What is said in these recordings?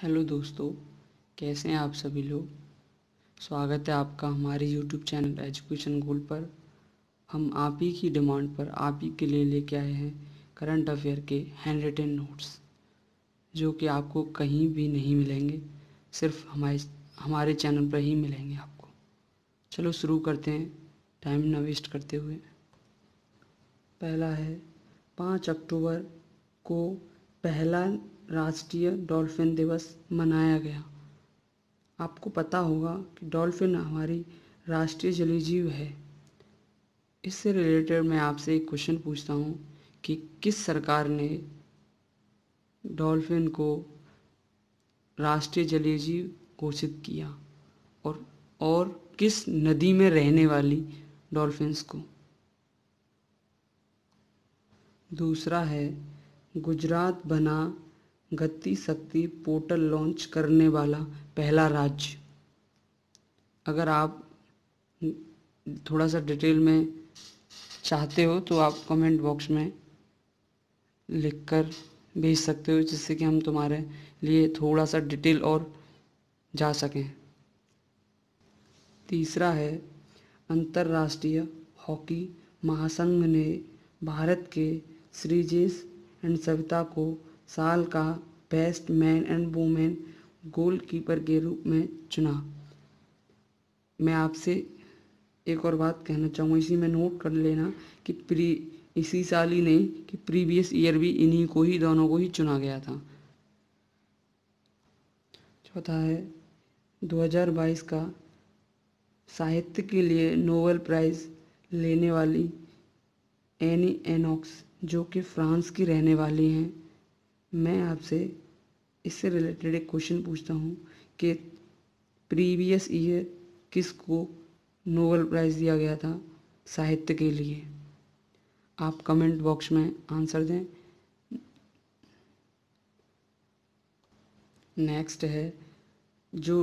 hello दोस्तों कैसे हैं आप सभी लोग स्वागत है आपका हमारे यूट्यूब चैनल एजुकेशन गोल पर हम आप ही की डिमांड पर आप ही के लिए लेके आए हैं करंट अफेयर के हैंड रिटेन नोट्स जो कि आपको कहीं भी नहीं मिलेंगे सिर्फ हमारे हमारे चैनल पर ही मिलेंगे आपको चलो शुरू करते हैं टाइम ना वेस्ट करते हुए पहला है पाँच अक्टूबर को पहला राष्ट्रीय डॉल्फिन दिवस मनाया गया आपको पता होगा कि डॉल्फिन हमारी राष्ट्रीय जलीय जीव है इससे रिलेटेड मैं आपसे एक क्वेश्चन पूछता हूँ कि किस सरकार ने डॉल्फिन को राष्ट्रीय जलीय जीव घोषित किया और और किस नदी में रहने वाली डॉल्फिन्स को दूसरा है गुजरात बना गति शक्ति पोर्टल लॉन्च करने वाला पहला राज्य अगर आप थोड़ा सा डिटेल में चाहते हो तो आप कमेंट बॉक्स में लिखकर भेज सकते हो जिससे कि हम तुम्हारे लिए थोड़ा सा डिटेल और जा सकें तीसरा है अंतर्राष्ट्रीय हॉकी महासंघ ने भारत के श्रीजेश एंड सविता को साल का best man and women goalkeeper के रूप में चुना मैं आपसे एक और बात कहना चाहूँगा इसी में नोट कर लेना कि प्री इसी साल ही नहीं कि प्रीवियस ईयर भी इन्हीं को ही दोनों को ही चुना गया था चौथा है 2022 का साहित्य के लिए नोबेल प्राइज़ लेने वाली एनी एनॉक्स जो कि फ्रांस की रहने वाली हैं मैं आपसे इससे रिलेटेड एक क्वेश्चन पूछता हूँ कि प्रीवियस ईयर किसको नोबल प्राइज़ दिया गया था साहित्य के लिए आप कमेंट बॉक्स में आंसर दें नेक्स्ट है जो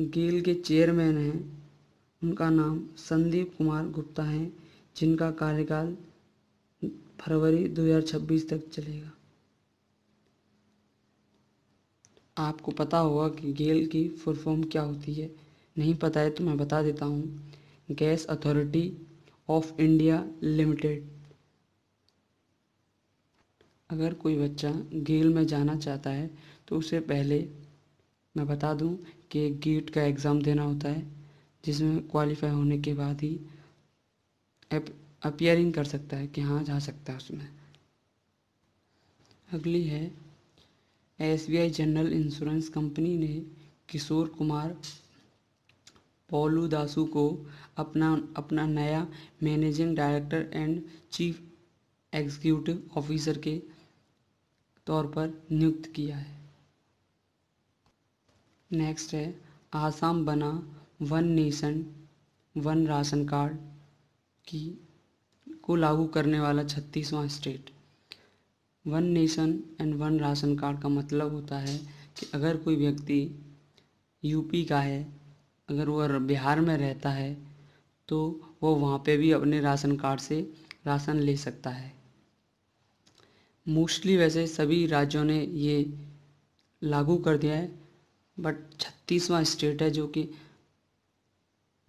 गेल के चेयरमैन हैं उनका नाम संदीप कुमार गुप्ता हैं जिनका कार्यकाल फरवरी 2026 तक चलेगा आपको पता होगा कि गेल की फुल फॉर्म क्या होती है नहीं पता है तो मैं बता देता हूँ gas authority of India limited अगर कोई बच्चा गेल में जाना चाहता है तो उसे पहले मैं बता दूं कि गेट का एग्ज़ाम देना होता है जिसमें क्वालिफाई होने के बाद ही अपियरिंग कर सकता है कि हाँ जा सकता है उसमें अगली है एसबीआई जनरल इंश्योरेंस कंपनी ने किशोर कुमार पोलू को अपना अपना नया managing director and chief executive officer के तौर पर नियुक्त किया है नेक्स्ट है आसाम बना one nation one ration card की को लागू करने वाला छत्तीसवां state one nation and one ration card का मतलब होता है कि अगर कोई व्यक्ति यूपी का है अगर वह बिहार में रहता है तो वो वहाँ पे भी अपने राशन कार्ड से राशन ले सकता है मोस्टली वैसे सभी राज्यों ने ये लागू कर दिया है बट छत्तीसवां स्टेट है जो कि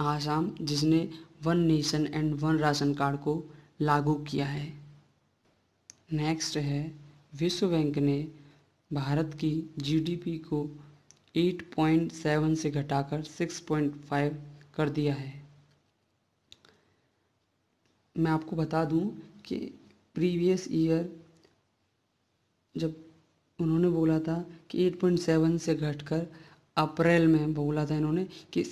आसाम जिसने one nation and one ration card को लागू किया है नेक्स्ट है विश्व बैंक ने भारत की जीडीपी को 8.7 से घटाकर 6.5 कर दिया है मैं आपको बता दूं कि प्रीवियस ईयर जब उन्होंने बोला था कि 8.7 से घटकर अप्रैल में बोला था इन्होंने कि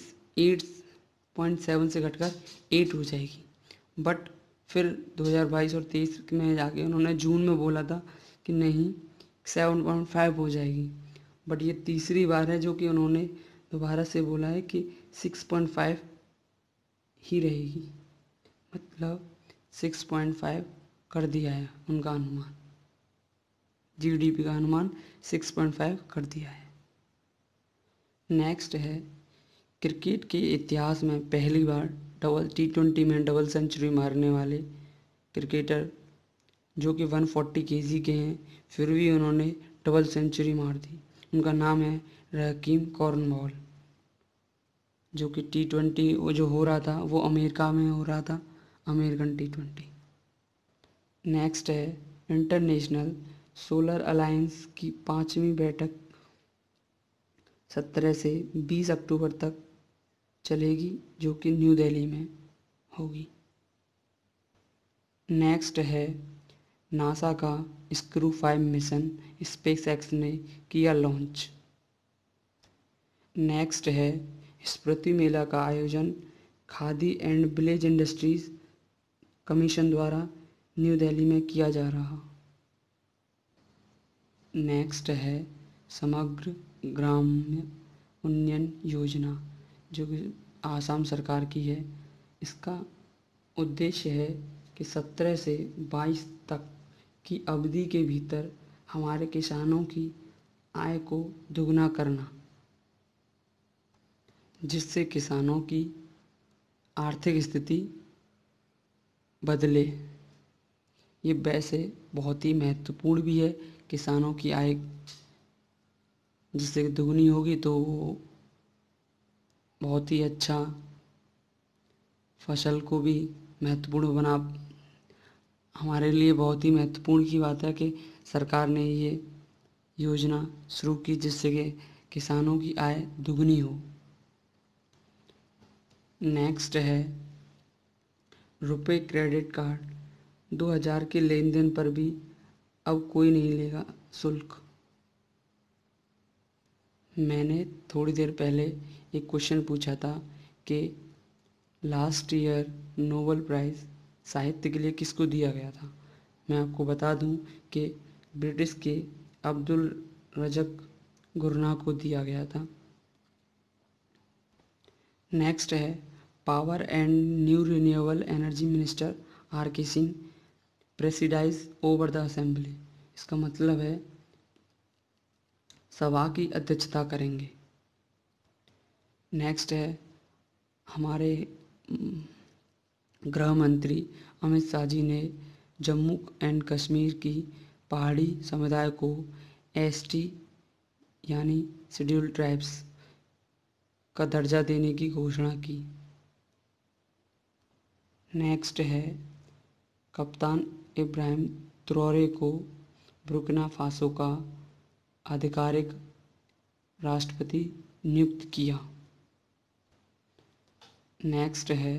8.7 से घटकर 8 हो जाएगी बट फिर 2022 और 23 में जाके उन्होंने जून में बोला था कि नहीं सेवन पॉइंट फाइव हो जाएगी बट ये तीसरी बार है जो कि उन्होंने दोबारा से बोला है कि सिक्स पॉइंट फाइव ही रहेगी मतलब सिक्स पॉइंट फाइव कर दिया है उनका अनुमान जीडीपी का अनुमान सिक्स पॉइंट फाइव कर दिया है नेक्स्ट है क्रिकेट के इतिहास में पहली बार डबल टी ट्वेंटी में डबल सेंचुरी मारने वाले क्रिकेटर जो कि वन फोर्टी के जी के हैं फिर भी उन्होंने डबल सेंचुरी मार दी उनका नाम है रकीम कॉर्नबॉल जो कि टी ट्वेंटी वो जो हो रहा था वो अमेरिका में हो रहा था अमेरिकन टी ट्वेंटी नेक्स्ट है इंटरनेशनल सोलर अलायंस की पाँचवीं बैठक सत्रह से बीस अक्टूबर तक चलेगी जो कि न्यू दिल्ली में होगी नेक्स्ट है नासा का crew five mission space X ने किया लॉन्च नेक्स्ट है स्मृति मेला का आयोजन Khadi and village industries commission द्वारा न्यू दिल्ली में किया जा रहा नेक्स्ट है समग्र ग्राम्य उन्नयन योजना जो कि आसाम सरकार की है इसका उद्देश्य है कि सत्रह से बाईस तक की अवधि के भीतर हमारे किसानों की आय को दुगना करना जिससे किसानों की आर्थिक स्थिति बदले ये वैसे बहुत ही महत्वपूर्ण भी है किसानों की आय जिससे दुगनी होगी तो बहुत ही अच्छा फसल को भी महत्वपूर्ण बना हमारे लिए बहुत ही महत्वपूर्ण की बात है कि सरकार ने ये योजना शुरू की जिससे कि किसानों की आय दुगनी हो नेक्स्ट है रुपए क्रेडिट कार्ड 2000 के लेन देन पर भी अब कोई नहीं लेगा शुल्क मैंने थोड़ी देर पहले एक क्वेश्चन पूछा था कि लास्ट ईयर नोबल प्राइज़ साहित्य के लिए किसको दिया गया था मैं आपको बता दूं कि ब्रिटिश के अब्दुल रजक गुरना को दिया गया था नेक्स्ट है power and new renewable energy minister R K Singh presides over the assembly इसका मतलब है सभा की अध्यक्षता करेंगे नेक्स्ट है हमारे गृह मंत्री अमित शाह जी ने जम्मू एंड कश्मीर की पहाड़ी समुदाय को एसटी यानी शेड्यूल ट्राइब्स का दर्जा देने की घोषणा की नेक्स्ट है कप्तान इब्राहिम त्रोरे को ब्रुकना फासो का आधिकारिक राष्ट्रपति नियुक्त किया नेक्स्ट है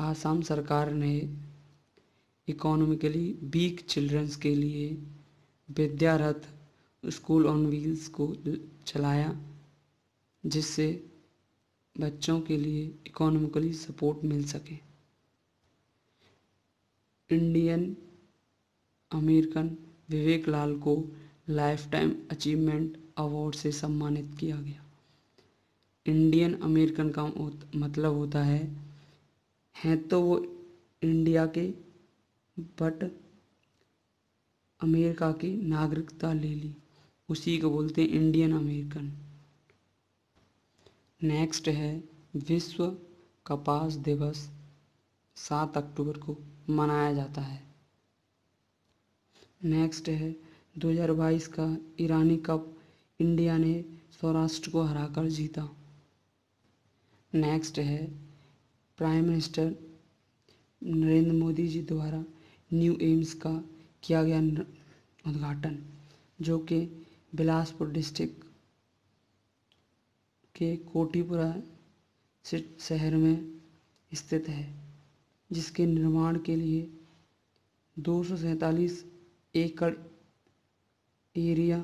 आसाम सरकार ने इकोनॉमिकली वीक चिल्ड्रंस के लिए विद्यारथ स्कूल ऑन व्हील्स को चलाया जिससे बच्चों के लिए इकोनॉमिकली सपोर्ट मिल सके इंडियन अमेरिकन विवेक लाल को लाइफ टाइम अचीवमेंट अवार्ड से सम्मानित किया गया इंडियन अमेरिकन का मतलब होता है हैं तो वो इंडिया के बट अमेरिका की नागरिकता ले ली उसी को बोलते हैं इंडियन अमेरिकन नेक्स्ट है विश्व कपास दिवस सात अक्टूबर को मनाया जाता है नेक्स्ट है 2022 का ईरानी कप इंडिया ने सौराष्ट्र को हराकर जीता नेक्स्ट है प्राइम मिनिस्टर नरेंद्र मोदी जी द्वारा न्यू एम्स का किया गया उद्घाटन जो कि बिलासपुर डिस्ट्रिक्ट के कोटीपुरा शहर में स्थित है जिसके निर्माण के लिए दो एकड़ एरिया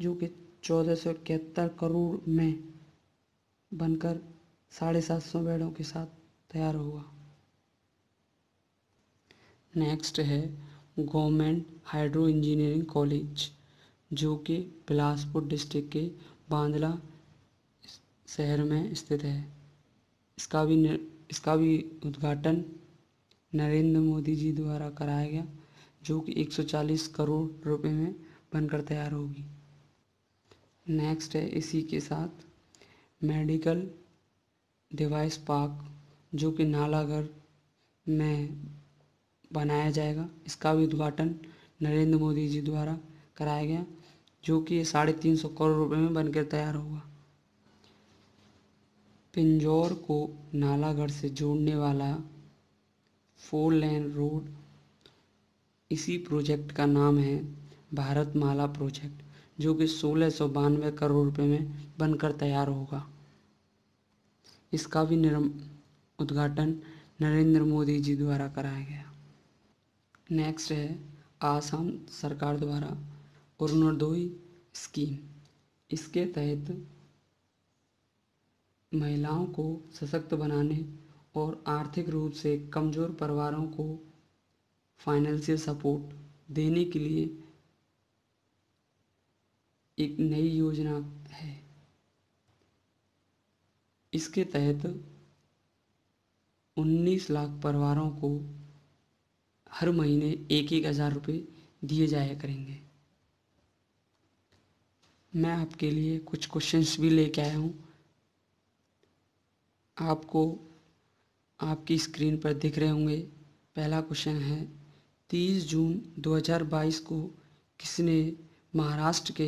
जो कि चौदह सौ इकहत्तर करोड़ में बनकर साढ़े सात सौ बेडों के साथ तैयार हुआ नेक्स्ट है गवर्नमेंट हाइड्रो इंजीनियरिंग कॉलेज जो कि बिलासपुर डिस्ट्रिक्ट के बांदला शहर में स्थित है इसका भी इसका भी उद्घाटन नरेंद्र मोदी जी द्वारा कराया गया जो कि 140 करोड़ रुपए में बनकर तैयार होगी नेक्स्ट है इसी के साथ मेडिकल डिवाइस पार्क जो कि नालागढ़ में बनाया जाएगा इसका भी उद्घाटन नरेंद्र मोदी जी द्वारा कराया गया जो कि साढ़े तीन सौ करोड़ रुपए में बनकर तैयार होगा पिंजौर को नालागढ़ से जोड़ने वाला फोर लेन रोड इसी प्रोजेक्ट का नाम है भारत माला प्रोजेक्ट जो कि सोलह सौ बानवे करोड़ रुपए में बनकर तैयार होगा इसका भी निर्म उद्घाटन नरेंद्र मोदी जी द्वारा कराया गया नेक्स्ट है आसाम सरकार द्वारा अरुणोदोई स्कीम इसके तहत महिलाओं को सशक्त बनाने और आर्थिक रूप से कमज़ोर परिवारों को फाइनेंशियल सपोर्ट देने के लिए एक नई योजना है इसके तहत 19 लाख परिवारों को हर महीने एक एक हज़ार रुपये दिए जाया करेंगे मैं आपके लिए कुछ क्वेश्चंस भी लेके आया हूँ आपको आपकी स्क्रीन पर दिख रहे होंगे पहला क्वेश्चन है 30 जून 2022 को किसने महाराष्ट्र के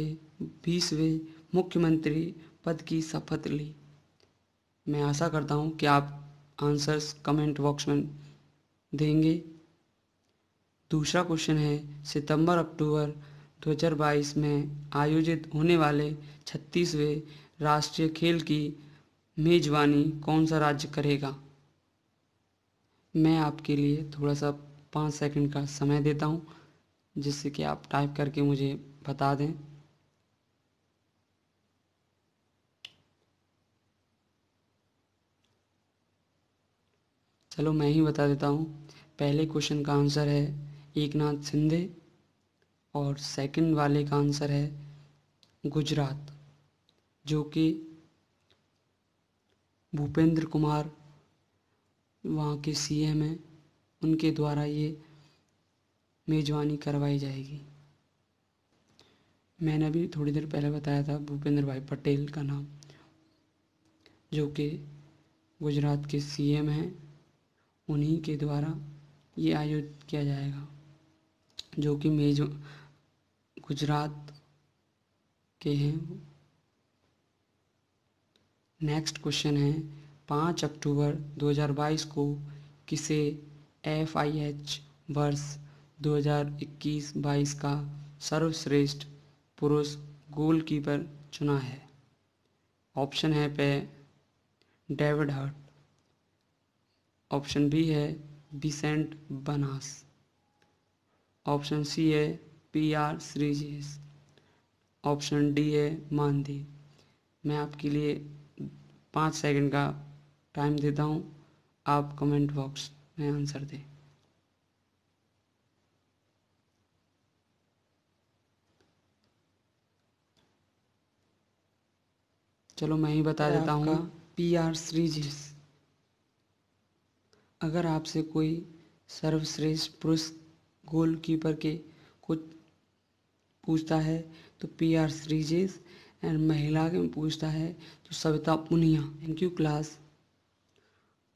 बीसवें मुख्यमंत्री पद की शपथ ली मैं आशा करता हूँ कि आप आंसर्स कमेंट बॉक्स में देंगे दूसरा क्वेश्चन है सितंबर अक्टूबर 2022 में आयोजित होने वाले छत्तीसवें राष्ट्रीय खेल की मेजबानी कौन सा राज्य करेगा मैं आपके लिए थोड़ा सा पाँच सेकंड का समय देता हूँ जिससे कि आप टाइप करके मुझे बता दें चलो मैं ही बता देता हूँ पहले क्वेश्चन का आंसर है एकनाथ शिंदे और सेकंड वाले का आंसर है गुजरात जो कि भूपेंद्र कुमार वहाँ के सीएम हैं उनके द्वारा ये मेज़बानी करवाई जाएगी मैंने अभी थोड़ी देर पहले बताया था भूपेंद्र भाई पटेल का नाम जो कि गुजरात के सीएम हैं उन्हीं के द्वारा ये आयोजित किया जाएगा जो कि मेज गुजरात के हैं नेक्स्ट क्वेश्चन है पाँच अक्टूबर 2022 को किसे एफ आई एच वर्ष 2021-22 का सर्वश्रेष्ठ पुरुष गोलकीपर चुना है ऑप्शन है पे डेविड हर्ट ऑप्शन बी है बिसेंट बनास ऑप्शन सी है P R Sreejesh option D है मानदी मैं आपके लिए पाँच सेकंड का टाइम देता हूँ आप कमेंट बॉक्स में आंसर दें चलो मैं ही बता देता हूँ पी आर श्रीजी अगर आपसे कोई सर्वश्रेष्ठ पुरुष गोलकीपर के कुछ पूछता है तो पी आर श्रीजिस एंड महिला के पूछता है तो Savita Punia thank you class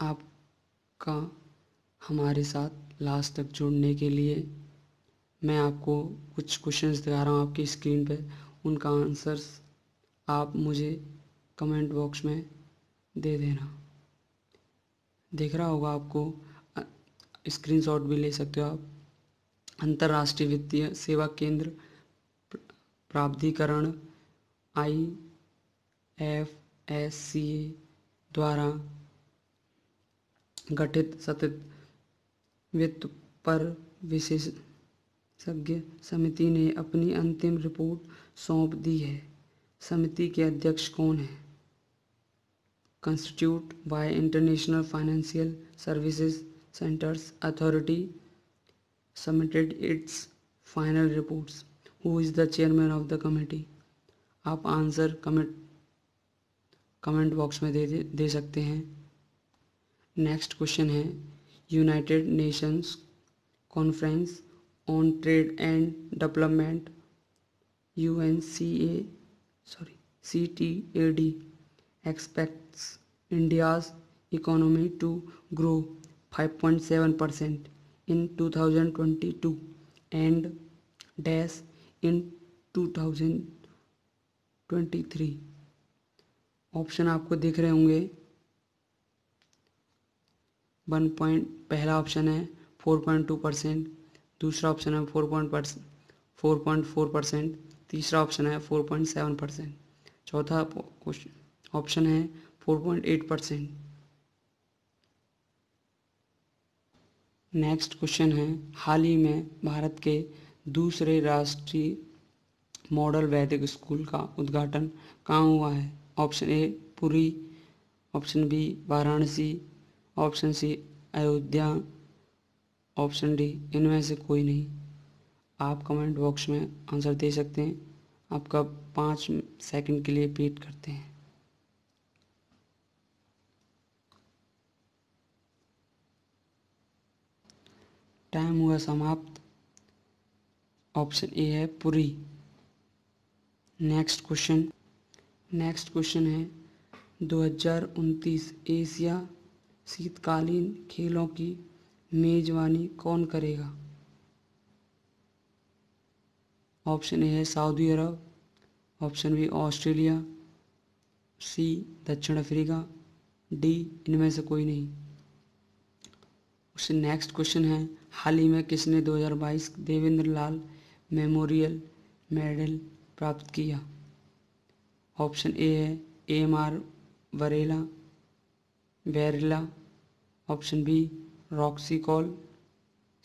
आपका हमारे साथ लास्ट तक जुड़ने के लिए मैं आपको कुछ क्वेश्चंस दिखा रहा हूँ आपकी स्क्रीन पे उनका आंसर्स आप मुझे कमेंट बॉक्स में दे देना देख रहा होगा आपको स्क्रीनशॉट भी ले सकते हो आप अंतर्राष्ट्रीय वित्तीय सेवा केंद्र प्राधिकरण आई एफ एस सी ए द्वारा गठित सतत वित्त पर विशेषज्ञ समिति ने अपनी अंतिम रिपोर्ट सौंप दी है समिति के अध्यक्ष कौन है constitute by international financial services centres authority submitted its final reports who is the chairman of the committee आप आंसर कमेंट कमेंट बॉक्स में दे दे सकते हैं नेक्स्ट क्वेश्चन है United Nations conference on trade and development U N C A sorry C T A D expect India's economy to grow five point seven percent in two thousand twenty two and dash in two thousand twenty three option आपको दिख रहे होंगे one point पहला option है four point two percent दूसरा option है four point four point four percent तीसरा option है फोर पॉइंट सेवन परसेंट चौथा ऑप्शन है four point eight percent next question है हाल ही में भारत के दूसरे राष्ट्रीय मॉडल वैदिक स्कूल का उद्घाटन कहाँ हुआ है option A Puri option B Varanasi option C Ayodhya option D इनमें से कोई नहीं आप कमेंट बॉक्स में आंसर दे सकते हैं आपका पाँच सेकंड के लिए पीट करते हैं टाइम हुआ समाप्त ऑप्शन ए है Puri next question next question है दो हजार उनतीस एशिया शीतकालीन खेलों की मेज़बानी कौन करेगा ऑप्शन ए है Saudi Arabia option B Australia C दक्षिण अफ्रीका डी इनमें से कोई नहीं उससे नेक्स्ट क्वेश्चन है हाल ही में किसने 2022 देवेंद्र लाल मेमोरियल मेडल प्राप्त किया ऑप्शन ए है एम आर वरेला बैरला ऑप्शन बी रॉक्सिकॉल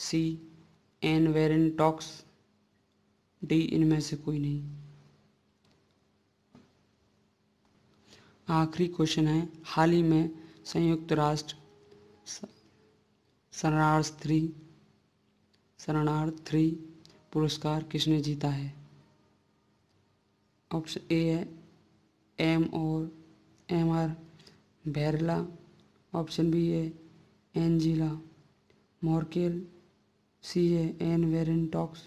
सी एन वेरन टॉक्स डी इनमें से कोई नहीं आखिरी क्वेश्चन है हाल ही में संयुक्त राष्ट्र शरणार्थी शरणार्थी पुरस्कार किसने जीता है ऑप्शन ए है एम और एम आर बैरला ऑप्शन बी है एंजिला मॉर्केल सी है एन वेरेंटॉक्स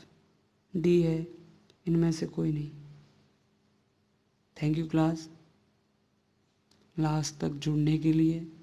डी है इनमें से कोई नहीं थैंक यू क्लास लास्ट तक जुड़ने के लिए